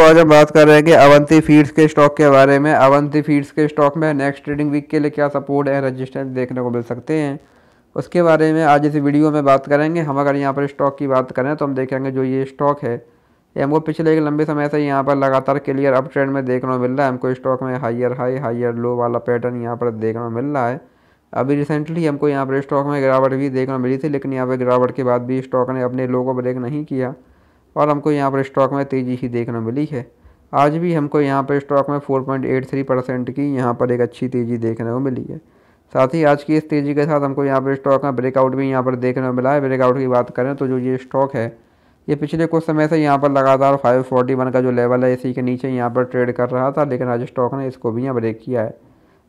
तो आज हम बात कर रहे हैं कि अवंती फीड्स के स्टॉक के बारे में अवंती फीड्स के स्टॉक में नेक्स्ट ट्रेडिंग वीक के लिए क्या सपोर्ट है रजिस्टेंस देखने को मिल सकते हैं उसके बारे में आज इस वीडियो में बात करेंगे हम अगर यहाँ पर स्टॉक की बात करें तो हम देखेंगे जो ये स्टॉक है ये हमको पिछले एक लंबे समय से यहाँ पर लगातार क्लियर अप ट्रेंड में देखने को मिल रहा है हमको स्टॉक में हाइयर हाई हाइयर लो वाला पैटर्न यहाँ पर देखने को मिल रहा है अभी रिसेंटली हमको यहाँ पर स्टॉक में गिरावट भी देखने को मिली थी लेकिन यहाँ पर गिरावट के बाद भी स्टॉक ने अपने लो को ब्रेक नहीं किया और हमको यहाँ पर स्टॉक में तेज़ी ही देखने मिली है आज भी हमको यहाँ पर स्टॉक में 4.83 परसेंट की यहाँ पर एक अच्छी तेज़ी देखने को मिली है साथ ही आज की इस तेज़ी के साथ हमको यहाँ पर स्टॉक में ब्रेकआउट भी यहाँ पर देखने को मिला है ब्रेकआउट की बात करें तो जो ये स्टॉक है ये पिछले कुछ समय से यहाँ पर लगातार 541 का जो लेवल है इसी के नीचे यहाँ पर ट्रेड कर रहा था लेकिन आज स्टॉक ने इसको भी यहाँ ब्रेक किया है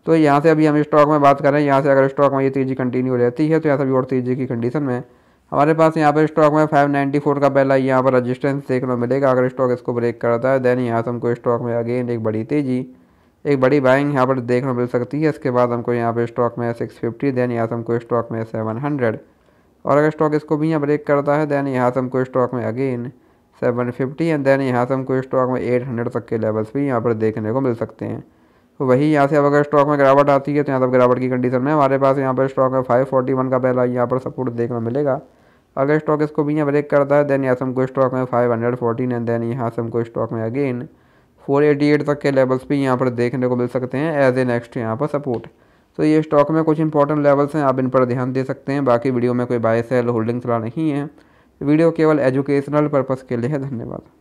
तो यहाँ से अभी हम स्टॉक में बात करें यहाँ से अगर स्टॉक में ये तेज़ी कंटिन्यू रहती है तो यहाँ से भी और तेज़ी की कंडीशन में हमारे पास यहाँ पर स्टॉक में 594 का पहला यहाँ पर रजिस्टेंस देखने को मिलेगा अगर स्टॉक इसको ब्रेक करता है देन यहाँ से हमको स्टॉक में अगेन एक बड़ी तेज़ी एक बड़ी बाइंग यहाँ पर देखने मिल सकती है इसके बाद हमको यहाँ पर स्टॉक में सिक्स देन यहाँ से हमको स्टॉक में हंड्रेड और अगर स्टॉक इसको भी यहाँ ब्रेक करता है देन यहाँ से हमको स्टॉक में अगेन 750 एंड देन यहाँ से हमको स्टॉक में 800 तक के लेवल्स भी यहाँ पर देखने को मिल सकते हैं तो वही यहाँ से अब अगर स्टॉक में गिरावट आती है तो यहाँ तक गिरावट की कंडीशन में हमारे पास यहाँ पर स्टॉक में 541 का पहला यहाँ पर सपोर्ट देखने मिलेगा अगर स्टॉक इसको भी यहाँ ब्रेक करता है देन यहाँ से हमको स्टॉक में five hundred fourteen and then यहाँ से हमको स्टॉक में अगेन फोर एटी एट तक के लेवल्स भी यहाँ पर देखने को मिल सकते हैं एज ए नेक्स्ट यहाँ पर सपोर्ट तो ये स्टॉक में कुछ इंपॉर्टेंट लेवल्स हैं आप इन पर ध्यान दे सकते हैं बाकी वीडियो में कोई बाय सेल होल्डिंग सलाह नहीं है वीडियो केवल एजुकेशनल पर्पज़ के लिए है धन्यवाद